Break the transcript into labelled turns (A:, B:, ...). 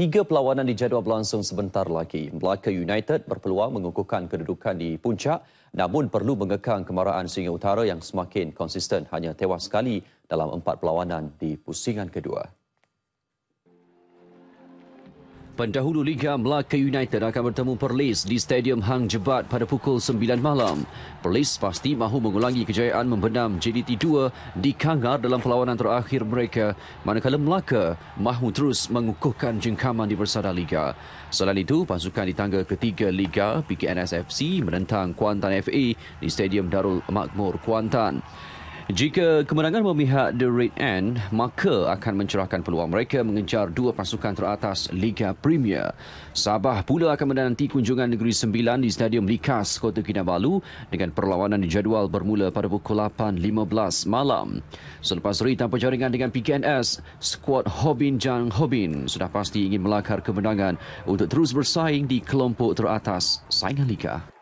A: Tiga perlawanan dijadual berlangsung sebentar lagi. Melaka United berpeluang mengukuhkan kedudukan di puncak namun perlu mengekang kemarahan Singa Utara yang semakin konsisten hanya tewas sekali dalam empat perlawanan di pusingan kedua.
B: Pendahulu Liga Melaka United akan bertemu Perlis di Stadium Hang Jebat pada pukul 9 malam. Perlis pasti mahu mengulangi kejayaan membenam JDT2 di Kangar dalam perlawanan terakhir mereka manakala Melaka mahu terus mengukuhkan jengkaman di Bersada Liga. Selain itu, pasukan di tangga ketiga Liga PKNSFC menentang Kuantan FA di Stadium Darul Makmur Kuantan. Jika kemenangan memihak The Red End, maka akan mencerahkan peluang mereka mengejar dua pasukan teratas Liga Premier. Sabah pula akan menanti kunjungan Negeri Sembilan di Stadium Likas, Kota Kinabalu dengan perlawanan dijadual bermula pada pukul 8.15 malam. Selepas Ri tanpa jaringan dengan PKNS, skuad Hobin Jang Hobin sudah pasti ingin melakar kemenangan untuk terus bersaing di kelompok teratas saingan Liga.